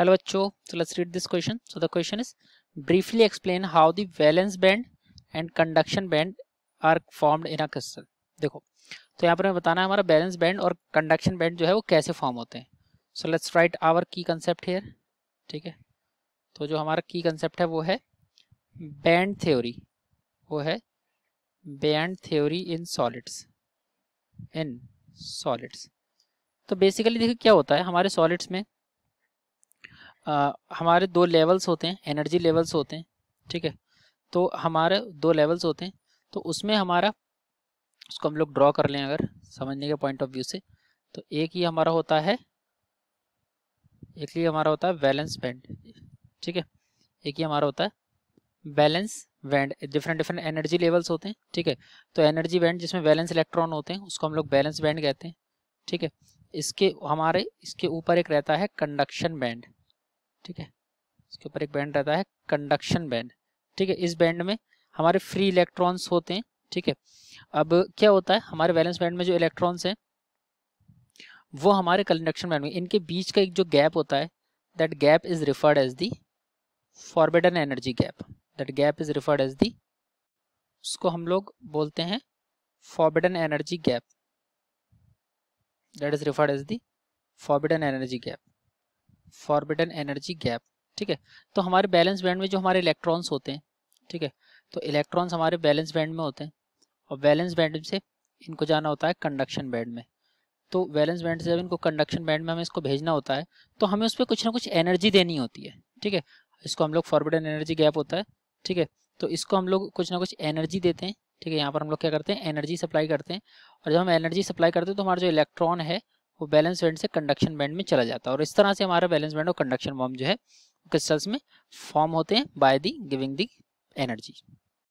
hello bachcho so let's read this question so the question is briefly explain how the valence band and conduction band are formed in a crystal देखो तो यहाँ पर हमें बताना है हमारा valence band और कंडक्शन बैंड जो है वो कैसे फॉर्म होते हैं so let's write our key concept here ठीक है तो जो हमारा की कंसेप्ट है वो है बैंड थ्योरी वो है band theory in solids in solids तो बेसिकली देखिए क्या होता है हमारे सॉलिड्स में आ, हमारे दो लेवल्स होते हैं एनर्जी लेवल्स होते हैं ठीक है तो हमारे दो लेवल्स होते हैं तो उसमें हमारा उसको हम लोग ड्रॉ कर लें अगर समझने के पॉइंट ऑफ व्यू से तो एक ही हमारा होता है एक ही हमारा होता है बैलेंस बैंड ठीक है एक ही हमारा होता है valence band different different energy levels होते हैं ठीक है तो एनर्जी बैंड जिसमें बैलेंस इलेक्ट्रॉन होते हैं उसको हम लोग बैलेंस बैंड कहते हैं ठीक है इसके हमारे इसके ऊपर एक रहता है कंडक्शन बैंड ठीक है इसके ऊपर एक बैंड रहता है कंडक्शन बैंड ठीक है इस बैंड में हमारे फ्री इलेक्ट्रॉन्स होते हैं ठीक है अब क्या होता है हमारे बैलेंस बैंड में जो इलेक्ट्रॉन्स हैं वो हमारे कंडक्शन बैंड में इनके बीच का एक जो गैप होता है that gap is referred as the forbidden energy gap that gap is referred as the उसको हम लोग बोलते हैं forbidden energy gap that is referred as the forbidden energy gap forbidden energy gap ठीक है तो हमारे बैलेंस बैंड में जो हमारे इलेक्ट्रॉन्स होते हैं ठीक है तो इलेक्ट्रॉन्स हमारे बैलेंस बैंड में होते हैं और बैलेंस बैंड से इनको जाना होता है कंडक्शन बैंड में तो बैलेंस बैंड से जब इनको कंडक्शन बैंड में हमें इसको भेजना होता है तो हमें उस पर कुछ ना कुछ एनर्जी देनी होती है ठीक है इसको हम लोग फॉरबिडन एनर्जी गैप होता है ठीक है तो इसको हम लोग कुछ ना कुछ एनर्जी देते हैं ठीक है यहाँ पर हम लोग क्या करते हैं एनर्जी सप्लाई करते हैं और जब हम एनर्जी सप्लाई करते हैं तो हमारा जो इलेक्ट्रॉन है वो बैलेंस बैंड से कंडक्शन बैंड में चला जाता है और इस तरह से हमारा बैलेंस बैंड और कंडक्शन बॉम्ब जो है क्रिस्टल्स में फॉर्म होते हैं by the giving the energy